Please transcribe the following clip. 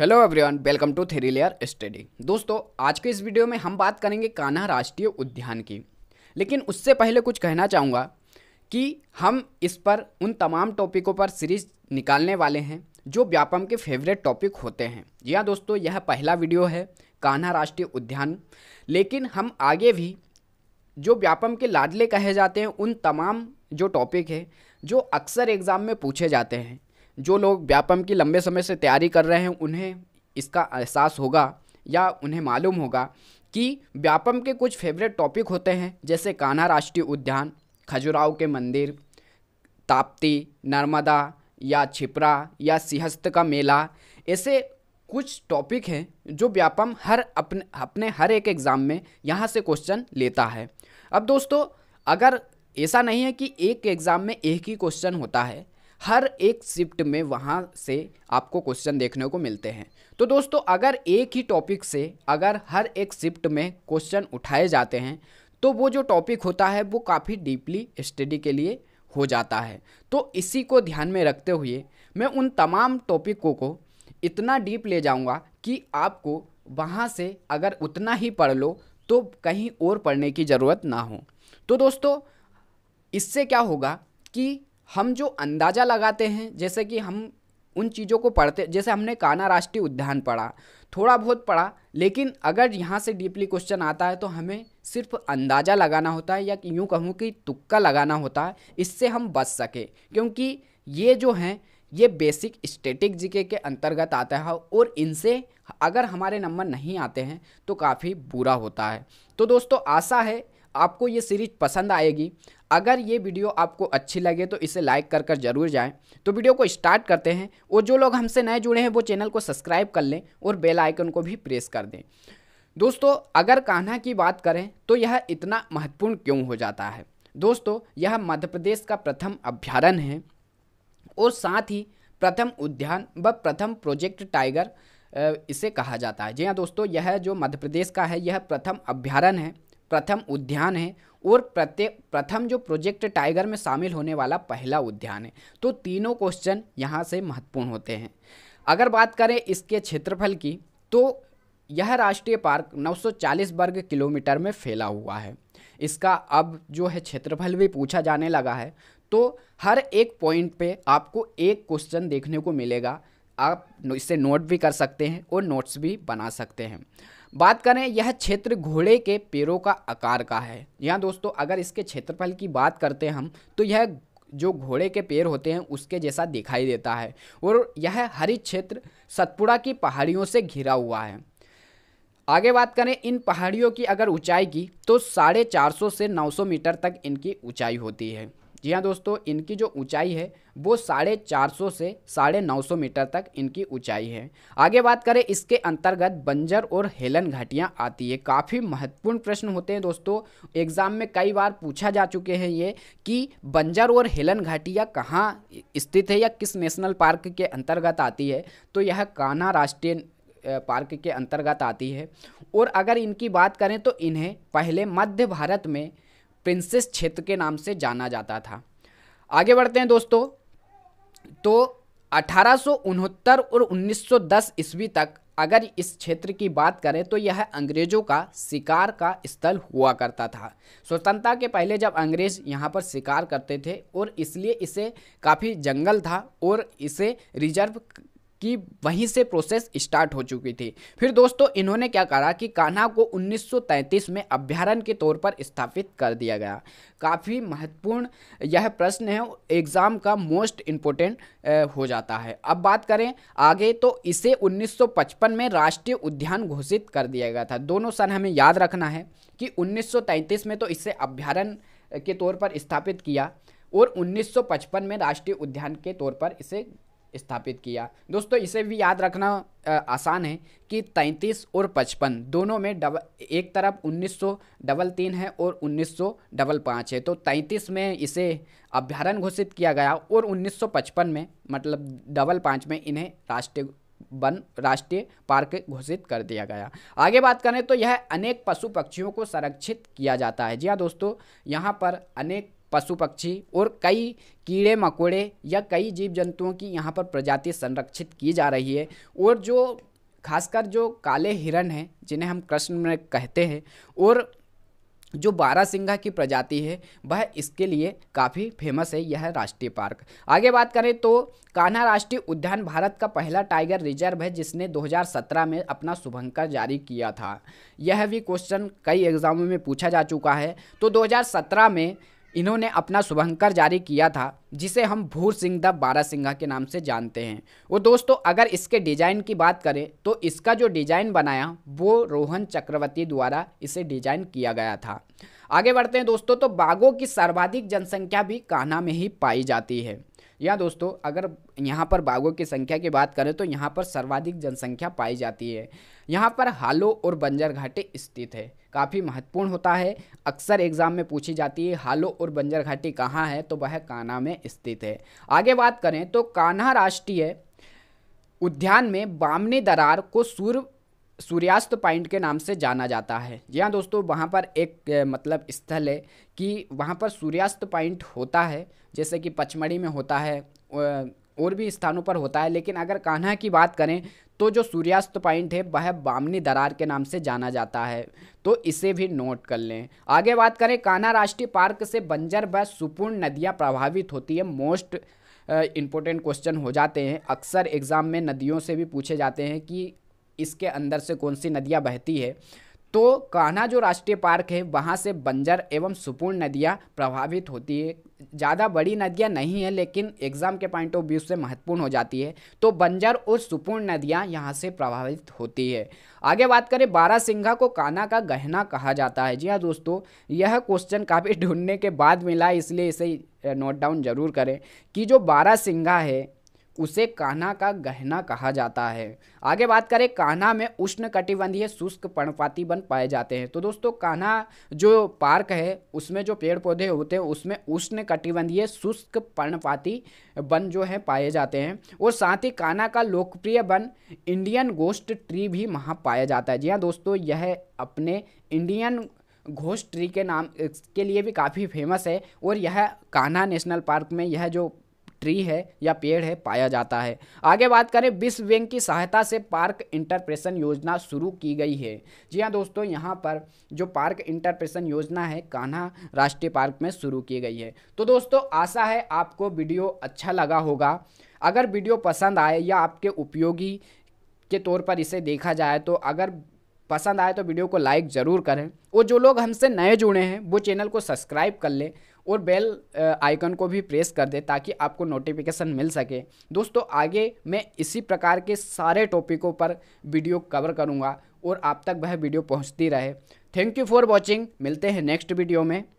hello everyone welcome to theory layer study दोस्तों आज के इस वीडियो में हम बात करेंगे कान्हा राष्ट्रीय उद्यान की लेकिन उससे पहले कुछ कहना चाहूँगा कि हम इस पर उन तमाम टॉपिकों पर सीरीज निकालने वाले हैं जो व्यापम के फेवरेट टॉपिक होते हैं या हाँ दोस्तों यह पहला वीडियो है कान्हा राष्ट्रीय उद्यान लेकिन हम आगे भी जो व्यापम के लाडले कहे जाते हैं उन तमाम जो टॉपिक है जो अक्सर एग्ज़ाम में पूछे जाते हैं जो लोग व्यापम की लंबे समय से तैयारी कर रहे हैं उन्हें इसका एहसास होगा या उन्हें मालूम होगा कि व्यापम के कुछ फेवरेट टॉपिक होते हैं जैसे कान्हा राष्ट्रीय उद्यान खजुराव के मंदिर ताप्ती नर्मदा या छिपरा या सिहस्त का मेला ऐसे कुछ टॉपिक हैं जो व्यापम हर अपने अपने हर एक एग्ज़ाम में यहाँ से क्वेश्चन लेता है अब दोस्तों अगर ऐसा नहीं है कि एक एग्ज़ाम में एक ही क्वेश्चन होता है हर एक शिफ्ट में वहाँ से आपको क्वेश्चन देखने को मिलते हैं तो दोस्तों अगर एक ही टॉपिक से अगर हर एक शिफ्ट में क्वेश्चन उठाए जाते हैं तो वो जो टॉपिक होता है वो काफ़ी डीपली स्टडी के लिए हो जाता है तो इसी को ध्यान में रखते हुए मैं उन तमाम टॉपिकों को इतना डीप ले जाऊंगा कि आपको वहाँ से अगर उतना ही पढ़ लो तो कहीं और पढ़ने की ज़रूरत ना हो तो दोस्तों इससे क्या होगा कि हम जो अंदाज़ा लगाते हैं जैसे कि हम उन चीज़ों को पढ़ते जैसे हमने काना राष्ट्रीय उद्यान पढ़ा थोड़ा बहुत पढ़ा लेकिन अगर यहाँ से डीपली क्वेश्चन आता है तो हमें सिर्फ अंदाज़ा लगाना होता है या यूँ कहूँ कि तुक्का लगाना होता है इससे हम बच सकें क्योंकि ये जो हैं ये बेसिक स्टेटिक जीके के अंतर्गत आता है और इनसे अगर हमारे नंबर नहीं आते हैं तो काफ़ी बुरा होता है तो दोस्तों आशा है आपको ये सीरीज पसंद आएगी अगर ये वीडियो आपको अच्छी लगे तो इसे लाइक कर कर जरूर जाएं तो वीडियो को स्टार्ट करते हैं और जो लोग हमसे नए जुड़े हैं वो चैनल को सब्सक्राइब कर लें और बेल आइकन को भी प्रेस कर दें दोस्तों अगर कान्हा की बात करें तो यह इतना महत्वपूर्ण क्यों हो जाता है दोस्तों यह मध्य प्रदेश का प्रथम अभ्यारण्य है और साथ ही प्रथम उद्यान व प्रथम प्रोजेक्ट टाइगर इसे कहा जाता है जी हाँ दोस्तों यह जो मध्य प्रदेश का है यह प्रथम अभ्यारण्य है प्रथम उद्यान है और प्रत्येक प्रथम जो प्रोजेक्ट टाइगर में शामिल होने वाला पहला उद्यान है तो तीनों क्वेश्चन यहाँ से महत्वपूर्ण होते हैं अगर बात करें इसके क्षेत्रफल की तो यह राष्ट्रीय पार्क 940 वर्ग किलोमीटर में फैला हुआ है इसका अब जो है क्षेत्रफल भी पूछा जाने लगा है तो हर एक पॉइंट पे आपको एक क्वेश्चन देखने को मिलेगा आप इससे नोट भी कर सकते हैं और नोट्स भी बना सकते हैं बात करें यह क्षेत्र घोड़े के पैरों का आकार का है यहाँ दोस्तों अगर इसके क्षेत्रफल की बात करते हैं हम तो यह जो घोड़े के पैर होते हैं उसके जैसा दिखाई देता है और यह हरित क्षेत्र सतपुड़ा की पहाड़ियों से घिरा हुआ है आगे बात करें इन पहाड़ियों की अगर ऊंचाई की तो साढ़े चार सौ से नौ सौ मीटर तक इनकी ऊंचाई होती है जी हाँ दोस्तों इनकी जो ऊंचाई है वो साढ़े चार सौ से साढ़े नौ सौ मीटर तक इनकी ऊंचाई है आगे बात करें इसके अंतर्गत बंजर और हेलन घाटियाँ आती है काफ़ी महत्वपूर्ण प्रश्न होते हैं दोस्तों एग्ज़ाम में कई बार पूछा जा चुके हैं ये कि बंजर और हेलन घाटिया कहाँ स्थित है या किस नेशनल पार्क के अंतर्गत आती है तो यह कान्हा राष्ट्रीय पार्क के अंतर्गत आती है और अगर इनकी बात करें तो इन्हें पहले मध्य भारत में प्रिंसेस क्षेत्र के नाम से जाना जाता था आगे बढ़ते हैं दोस्तों तो अठारह और 1910 ईस्वी तक अगर इस क्षेत्र की बात करें तो यह अंग्रेजों का शिकार का स्थल हुआ करता था स्वतंत्रता के पहले जब अंग्रेज यहाँ पर शिकार करते थे और इसलिए इसे काफ़ी जंगल था और इसे रिजर्व कि वहीं से प्रोसेस स्टार्ट हो चुकी थी फिर दोस्तों इन्होंने क्या करा कि कान्हा को 1933 में अभ्यारण के तौर पर स्थापित कर दिया गया काफ़ी महत्वपूर्ण यह प्रश्न है एग्ज़ाम का मोस्ट इम्पोर्टेंट हो जाता है अब बात करें आगे तो इसे 1955 में राष्ट्रीय उद्यान घोषित कर दिया गया था दोनों सन हमें याद रखना है कि उन्नीस में तो इसे अभ्यारण के तौर पर स्थापित किया और 1955 में राष्ट्रीय उद्यान के तौर पर इसे स्थापित किया दोस्तों इसे भी याद रखना आसान है कि 33 और 55 दोनों में डबल एक तरफ उन्नीस डबल तीन है और उन्नीस डबल पाँच है तो 33 में इसे अभ्यारण घोषित किया गया और 1955 में मतलब डबल पाँच में इन्हें राष्ट्रीय वन राष्ट्रीय पार्क घोषित कर दिया गया आगे बात करें तो यह अनेक पशु पक्षियों को संरक्षित किया जाता है जी हाँ दोस्तों यहाँ पर अनेक पशु पक्षी और कई कीड़े मकोड़े या कई जीव जंतुओं की यहाँ पर प्रजाति संरक्षित की जा रही है और जो खासकर जो काले हिरण हैं जिन्हें हम कृष्ण में कहते हैं और जो बारह सिंघा की प्रजाति है वह इसके लिए काफ़ी फेमस है यह राष्ट्रीय पार्क आगे बात करें तो कान्हा राष्ट्रीय उद्यान भारत का पहला टाइगर रिजर्व है जिसने 2017 में अपना शुभंकर जारी किया था यह भी क्वेश्चन कई एग्जामों में पूछा जा चुका है तो 2017 में इन्होंने अपना शुभंकर जारी किया था जिसे हम भूर सिंह द बारा सिंघा के नाम से जानते हैं वो दोस्तों अगर इसके डिजाइन की बात करें तो इसका जो डिजाइन बनाया वो रोहन चक्रवर्ती द्वारा इसे डिजाइन किया गया था आगे बढ़ते हैं दोस्तों तो बाघों की सर्वाधिक जनसंख्या भी कान्हा में ही पाई जाती है या दोस्तों अगर यहाँ पर बाघों की संख्या की बात करें तो यहाँ पर सर्वाधिक जनसंख्या पाई जाती है यहाँ पर हालो और बंजर घाटी स्थित है काफ़ी महत्वपूर्ण होता है अक्सर एग्जाम में पूछी जाती है हालो और बंजर घाटी कहाँ है तो वह कान्हा में स्थित है आगे बात करें तो कान्हा राष्ट्रीय उद्यान में बामनी दरार को सूर्य सूर्यास्त पॉइंट के नाम से जाना जाता है जी हाँ दोस्तों वहाँ पर एक मतलब स्थल है कि वहाँ पर सूर्यास्त पॉइंट होता है जैसे कि पचमढ़ी में होता है और भी स्थानों पर होता है लेकिन अगर कान्हा की बात करें तो जो सूर्यास्त पॉइंट है वह बामनी दरार के नाम से जाना जाता है तो इसे भी नोट कर लें आगे बात करें कान्हा राष्ट्रीय पार्क से बंजर व सुपूर्ण नदियाँ प्रभावित होती है मोस्ट इम्पोर्टेंट क्वेश्चन हो जाते हैं अक्सर एग्ज़ाम में नदियों से भी पूछे जाते हैं कि इसके अंदर से कौन सी नदियाँ बहती है तो कान्हा जो राष्ट्रीय पार्क है वहाँ से बंजर एवं सुपूर्ण नदियाँ प्रभावित होती है ज़्यादा बड़ी नदियाँ नहीं है लेकिन एग्ज़ाम के पॉइंट ऑफ व्यू से महत्वपूर्ण हो जाती है तो बंजर और सुपूर्ण नदियाँ यहाँ से प्रभावित होती है आगे बात करें बारा सिंघा को कान्हा का गहना कहा जाता है जी हाँ दोस्तों यह क्वेश्चन काफ़ी ढूंढने के बाद मिला इसलिए इसे नोट डाउन जरूर करें कि जो बारा सिंघा है उसे कान्हा का गहना कहा जाता है आगे बात करें कान्हा में उष्ण कटिबंधीय शुष्क पर्णपाती वन पाए जाते हैं तो दोस्तों कान्हा जो पार्क है उसमें जो पेड़ पौधे होते हैं उसमें उष्ण कटिबंधीय शुष्क पर्णपाती वन जो है पाए जाते हैं और साथ ही कान्हा का लोकप्रिय वन इंडियन गोस्ट ट्री भी वहाँ पाया जाता है जी हाँ दोस्तों यह अपने इंडियन घोष ट्री के नाम के लिए भी काफ़ी फेमस है और यह कान्हा नेशनल पार्क में यह जो ट्री है या पेड़ है पाया जाता है आगे बात करें विश्व बैंक की सहायता से पार्क इंटरप्रेशन योजना शुरू की गई है जी हाँ दोस्तों यहाँ पर जो पार्क इंटरप्रेशन योजना है कान्हा राष्ट्रीय पार्क में शुरू की गई है तो दोस्तों आशा है आपको वीडियो अच्छा लगा होगा अगर वीडियो पसंद आए या आपके उपयोगी के तौर पर इसे देखा जाए तो अगर पसंद आए तो वीडियो को लाइक ज़रूर करें और जो लोग हमसे नए जुड़े हैं वो चैनल को सब्सक्राइब कर लें और बेल आइकन को भी प्रेस कर दे ताकि आपको नोटिफिकेशन मिल सके दोस्तों आगे मैं इसी प्रकार के सारे टॉपिकों पर वीडियो कवर करूँगा और आप तक वह वीडियो पहुँचती रहे थैंक यू फॉर वॉचिंग मिलते हैं नेक्स्ट वीडियो में